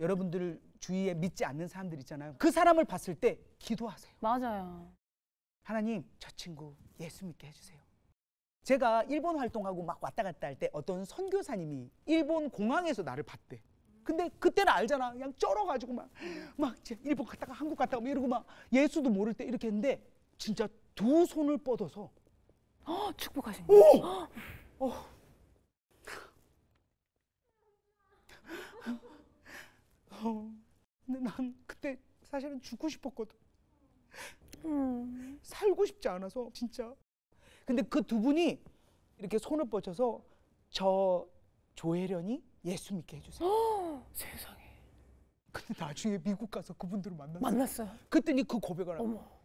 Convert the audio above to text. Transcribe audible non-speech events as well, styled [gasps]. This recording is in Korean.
여러분들 주위에 믿지 않는 사람들 있잖아요. 그 사람을 봤을 때 기도하세요. 맞아요. 하나님, 저 친구 예수 믿게 해주세요. 제가 일본 활동하고 막 왔다 갔다 할 때 어떤 선교사님이 일본 공항에서 나를 봤대. 근데 그때는 알잖아. 그냥 쩔어가지고 막, 막 일본 갔다가 한국 갔다가 막 이러고 막 예수도 모를 때 이렇게 했는데 진짜 두 손을 뻗어서 축복하신 거예요. 어, 사실은 죽고 싶었거든. 음. 살고 싶지 않아서 진짜. 근데 그 두 분이 이렇게 손을 뻗쳐서 저 조혜련이 예수 믿게 해주세요. [gasps] 세상에. 근데 나중에 미국 가서 그분들을 만났어 만났어요. 그랬니그 고백을 하고.